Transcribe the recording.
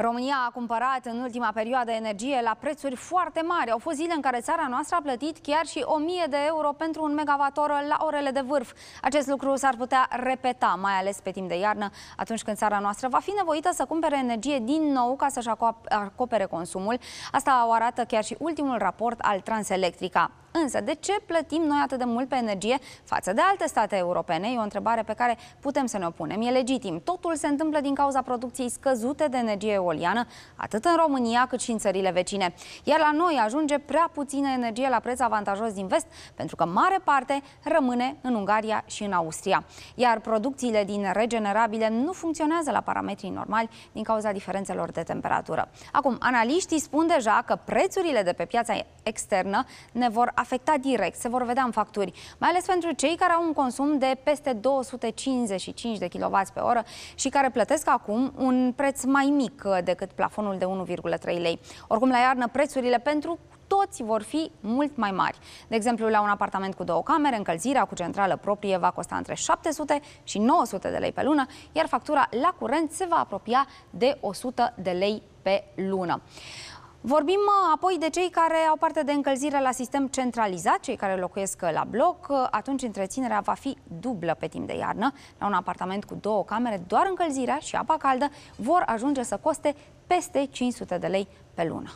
România a cumpărat în ultima perioadă energie la prețuri foarte mari. Au fost zile în care țara noastră a plătit chiar și 1000 de euro pentru un megavator la orele de vârf. Acest lucru s-ar putea repeta, mai ales pe timp de iarnă, atunci când țara noastră va fi nevoită să cumpere energie din nou ca să-și acopere consumul. Asta o arată chiar și ultimul raport al Transelectrica. Însă, de ce plătim noi atât de mult pe energie față de alte state europene? E o întrebare pe care putem să ne opunem. E legitim. Totul se întâmplă din cauza producției scăzute de energie eoliană, atât în România cât și în țările vecine. Iar la noi ajunge prea puțină energie la preț avantajos din vest, pentru că mare parte rămâne în Ungaria și în Austria. Iar producțiile din regenerabile nu funcționează la parametrii normali din cauza diferențelor de temperatură. Acum, analiștii spun deja că prețurile de pe piața externă ne vor afecta afecta direct, se vor vedea în facturi, mai ales pentru cei care au un consum de peste 255 de kW pe oră și care plătesc acum un preț mai mic uh, decât plafonul de 1,3 lei. Oricum, la iarnă, prețurile pentru toți vor fi mult mai mari. De exemplu, la un apartament cu două camere, încălzirea cu centrală proprie va costa între 700 și 900 de lei pe lună, iar factura la curent se va apropia de 100 de lei pe lună. Vorbim uh, apoi de cei care au parte de încălzire la sistem centralizat, cei care locuiesc uh, la bloc. Uh, atunci întreținerea va fi dublă pe timp de iarnă. La un apartament cu două camere, doar încălzirea și apa caldă vor ajunge să coste peste 500 de lei pe lună.